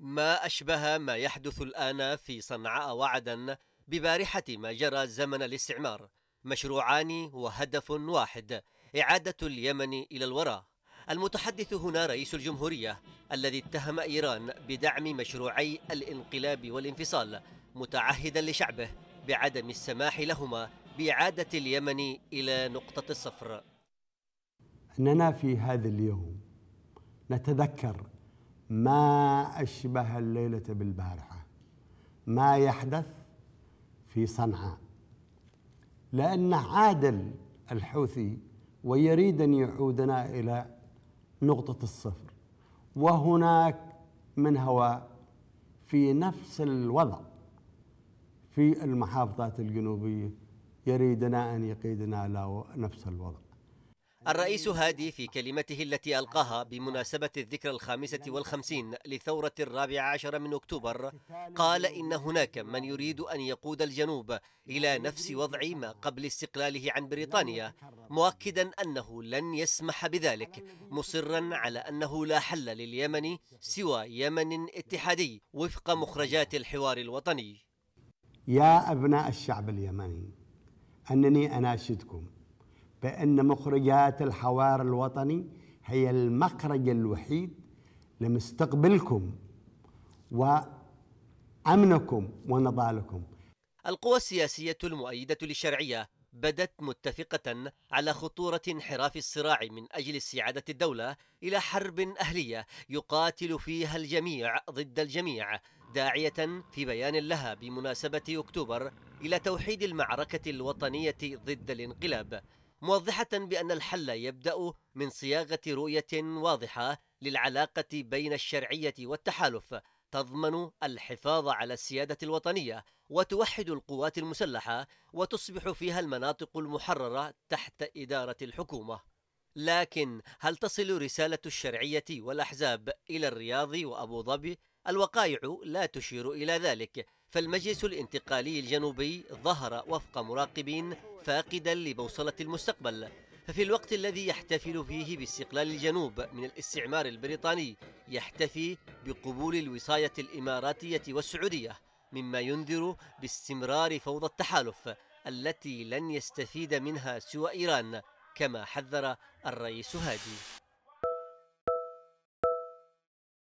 ما أشبه ما يحدث الآن في صنعاء وعدن ببارحة ما جرى زمن الاستعمار مشروعان وهدف واحد إعادة اليمن إلى الوراء المتحدث هنا رئيس الجمهورية الذي اتهم إيران بدعم مشروعي الانقلاب والانفصال متعهدا لشعبه بعدم السماح لهما بإعادة اليمن إلى نقطة الصفر أننا في هذا اليوم نتذكر ما أشبه الليلة بالبارحة ما يحدث في صنعاء لأن عادل الحوثي ويريد أن يعودنا إلى نقطة الصفر وهناك من هو في نفس الوضع في المحافظات الجنوبية يريدنا أن يقيدنا على نفس الوضع الرئيس هادي في كلمته التي ألقاها بمناسبة الذكرى الخامسة والخمسين لثورة الرابع عشر من أكتوبر قال إن هناك من يريد أن يقود الجنوب إلى نفس وضع ما قبل استقلاله عن بريطانيا مؤكدا أنه لن يسمح بذلك مصرا على أنه لا حل لليمن سوى يمن اتحادي وفق مخرجات الحوار الوطني يا أبناء الشعب اليمني أنني أناشدكم بأن مخرجات الحوار الوطني هي المخرج الوحيد لمستقبلكم وأمنكم ونضالكم القوى السياسية المؤيدة للشرعية بدت متفقة على خطورة انحراف الصراع من أجل استعادة الدولة إلى حرب أهلية يقاتل فيها الجميع ضد الجميع داعية في بيان لها بمناسبة أكتوبر إلى توحيد المعركة الوطنية ضد الانقلاب موضحة بأن الحل يبدأ من صياغة رؤية واضحة للعلاقة بين الشرعية والتحالف تضمن الحفاظ على السيادة الوطنية وتوحد القوات المسلحة وتصبح فيها المناطق المحررة تحت إدارة الحكومة لكن هل تصل رسالة الشرعية والأحزاب إلى الرياض وأبو ظبي؟ الوقائع لا تشير إلى ذلك فالمجلس الانتقالي الجنوبي ظهر وفق مراقبين فاقدا لبوصلة المستقبل ففي الوقت الذي يحتفل فيه باستقلال الجنوب من الاستعمار البريطاني يحتفي بقبول الوصاية الإماراتية والسعودية مما ينذر باستمرار فوضى التحالف التي لن يستفيد منها سوى إيران كما حذر الرئيس هادي